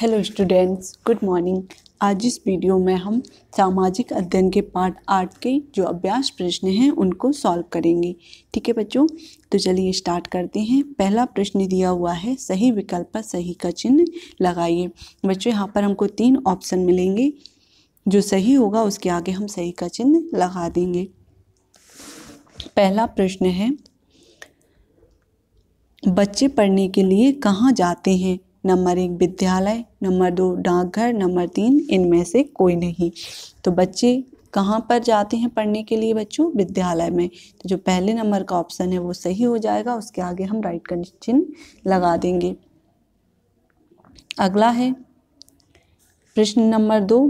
hello students good morning आज इस video में हम सामाजिक अध्ययन के पार्ट आठ के जो अभ्यास प्रश्न हैं उनको सॉल्व करेंगे ठीक है बच्चों तो चलिए स्टार्ट करते हैं पहला प्रश्न दिया हुआ है सही विकल्प पर सही का चिन्ह लगाइए बच्चों यहाँ पर हमको तीन ऑप्शन मिलेंगे जो सही होगा उसके आगे हम सही का चिन्ह लगा देंगे पहला प्रश्न है बच्चे पढ़ने के लिए कहाँ जाते हैं नंबर एक विद्यालय नंबर दो डाकघर नंबर तीन इनमें से कोई नहीं तो बच्चे कहाँ पर जाते हैं पढ़ने के लिए बच्चों विद्यालय में तो जो पहले नंबर का ऑप्शन है वो सही हो जाएगा उसके आगे हम राइट कंडीशन लगा देंगे अगला है प्रश्न नंबर दो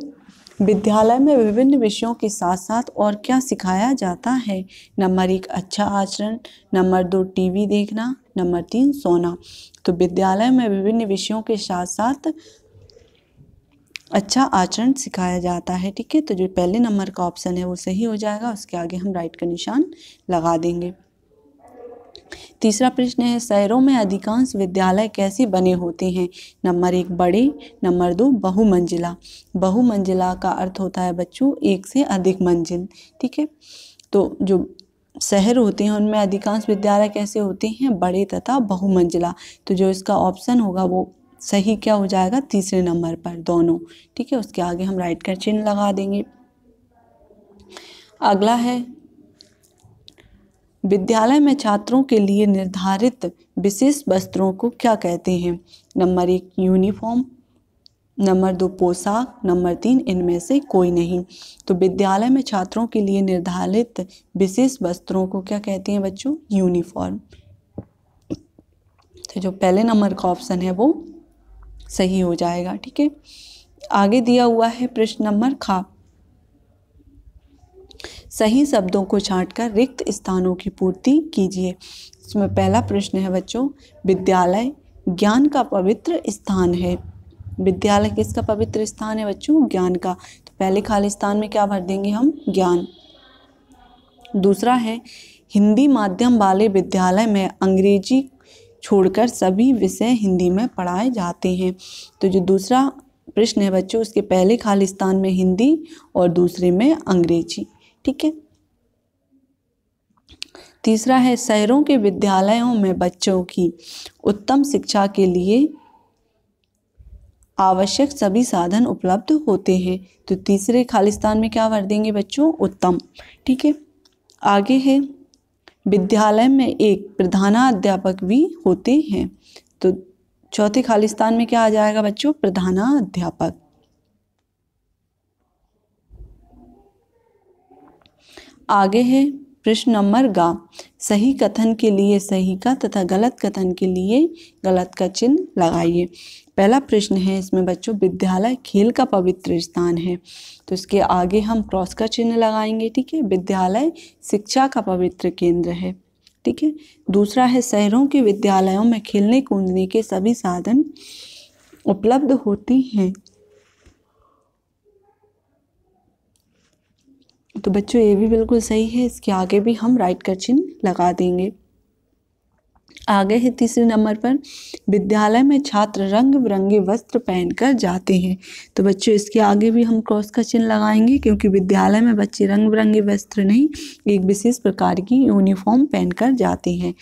विद्यालय में विभिन्न विषयों के साथ साथ और क्या सिखाया जाता है नंबर एक अच्छा आचरण नंबर दो टीवी देखना नंबर तीन सोना तो विद्यालय में विभिन्न विषयों के साथ साथ अच्छा आचरण सिखाया जाता है ठीक है तो जो पहले नंबर का ऑप्शन है वो सही हो जाएगा उसके आगे हम राइट का निशान लगा देंगे तीसरा प्रश्न है शहरों में अधिकांश विद्यालय कैसे बने होते हैं नंबर एक बड़े नंबर दो बहुमंजिला बहुमंजिला का अर्थ होता है बच्चों एक से अधिक मंजिल ठीक है तो जो शहर होते हैं उनमें अधिकांश विद्यालय कैसे होते हैं बड़े तथा बहुमंजिला तो जो इसका ऑप्शन होगा वो सही क्या हो जाएगा तीसरे नंबर पर दोनों ठीक है उसके आगे हम राइट का चिन्ह लगा देंगे अगला है विद्यालय में छात्रों के लिए निर्धारित विशेष वस्त्रों को क्या कहते हैं नंबर एक यूनिफॉर्म नंबर दो पोशाक नंबर तीन इनमें से कोई नहीं तो विद्यालय में छात्रों के लिए निर्धारित विशेष वस्त्रों को क्या कहते हैं बच्चों यूनिफॉर्म तो जो पहले नंबर का ऑप्शन है वो सही हो जाएगा ठीक है आगे दिया हुआ है प्रश्न नंबर खा सही शब्दों को छांटकर रिक्त स्थानों की पूर्ति कीजिए इसमें पहला प्रश्न है बच्चों विद्यालय ज्ञान का पवित्र स्थान है विद्यालय किसका पवित्र स्थान है बच्चों ज्ञान का तो पहले खालिस्तान में क्या भर देंगे हम ज्ञान दूसरा है हिंदी माध्यम वाले विद्यालय में अंग्रेजी छोड़कर सभी विषय हिंदी में पढ़ाए जाते हैं तो जो दूसरा प्रश्न है बच्चों उसके पहले खालिस्तान में हिंदी और दूसरे में अंग्रेजी ठीक है तीसरा है शहरों के विद्यालयों में बच्चों की उत्तम शिक्षा के लिए आवश्यक सभी साधन उपलब्ध होते हैं तो तीसरे खालिस्तान में क्या भर देंगे बच्चों उत्तम ठीक है आगे है विद्यालय में एक प्रधानाध्यापक भी होते हैं तो चौथे खालिस्तान में क्या आ जाएगा बच्चों प्रधानाध्यापक आगे है प्रश्न नंबर गा सही कथन के लिए सही का तथा गलत कथन के लिए गलत का चिन्ह लगाइए पहला प्रश्न है इसमें बच्चों विद्यालय खेल का पवित्र स्थान है तो इसके आगे हम क्रॉस का चिन्ह लगाएंगे ठीक है विद्यालय शिक्षा का पवित्र केंद्र है ठीक है दूसरा है शहरों के विद्यालयों में खेलने कूदने के सभी साधन उपलब्ध होते हैं तो बच्चों ये भी बिल्कुल सही है इसके आगे भी हम राइट का चिन्ह लगा देंगे आगे है तीसरे नंबर पर विद्यालय में छात्र रंग बिरंगे वस्त्र पहनकर जाते हैं तो बच्चों इसके आगे भी हम क्रॉस का चिन्ह लगाएंगे क्योंकि विद्यालय में बच्चे रंग बिरंगे वस्त्र नहीं एक विशेष प्रकार की यूनिफॉर्म पहनकर जाते हैं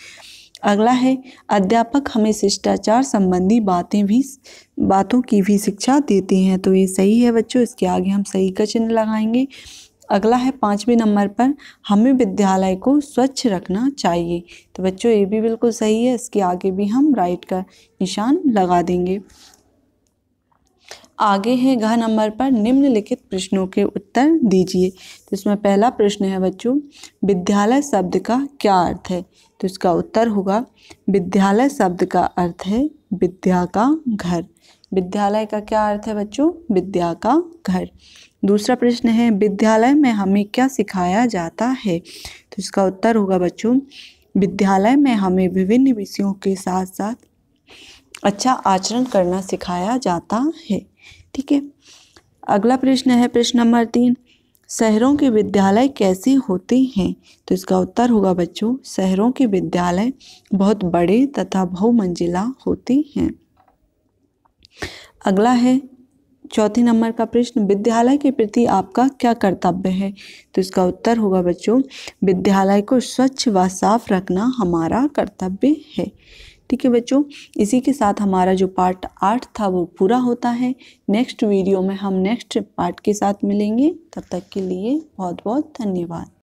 अगला है अध्यापक हमें शिष्टाचार संबंधी बातें भी बातों की भी शिक्षा देते हैं तो ये सही है बच्चों इसके आगे हम सही का चिन्ह लगाएंगे अगला है पाँचवें नंबर पर हमें विद्यालय को स्वच्छ रखना चाहिए तो बच्चों ये भी बिल्कुल सही है इसके आगे भी हम राइट का निशान लगा देंगे आगे है घ नंबर पर निम्नलिखित प्रश्नों के उत्तर दीजिए तो इसमें पहला प्रश्न है बच्चों विद्यालय शब्द का क्या अर्थ है तो इसका उत्तर होगा विद्यालय शब्द का अर्थ है विद्या का घर विद्यालय का क्या अर्थ है बच्चों विद्या का घर दूसरा प्रश्न है विद्यालय में हमें क्या सिखाया जाता है तो इसका उत्तर होगा बच्चों विद्यालय में हमें विभिन्न विषयों के साथ साथ अच्छा आचरण करना सिखाया जाता है ठीक है अगला प्रश्न है प्रश्न नंबर तीन शहरों के विद्यालय कैसे होते हैं तो इसका उत्तर होगा बच्चों शहरों के विद्यालय बहुत बड़े तथा बहुमंजिला होते हैं अगला है चौथे नंबर का प्रश्न विद्यालय के प्रति आपका क्या कर्तव्य है तो इसका उत्तर होगा बच्चों विद्यालय को स्वच्छ व साफ रखना हमारा कर्तव्य है ठीक है बच्चों इसी के साथ हमारा जो पार्ट आठ था वो पूरा होता है नेक्स्ट वीडियो में हम नेक्स्ट पार्ट के साथ मिलेंगे तब तक के लिए बहुत बहुत धन्यवाद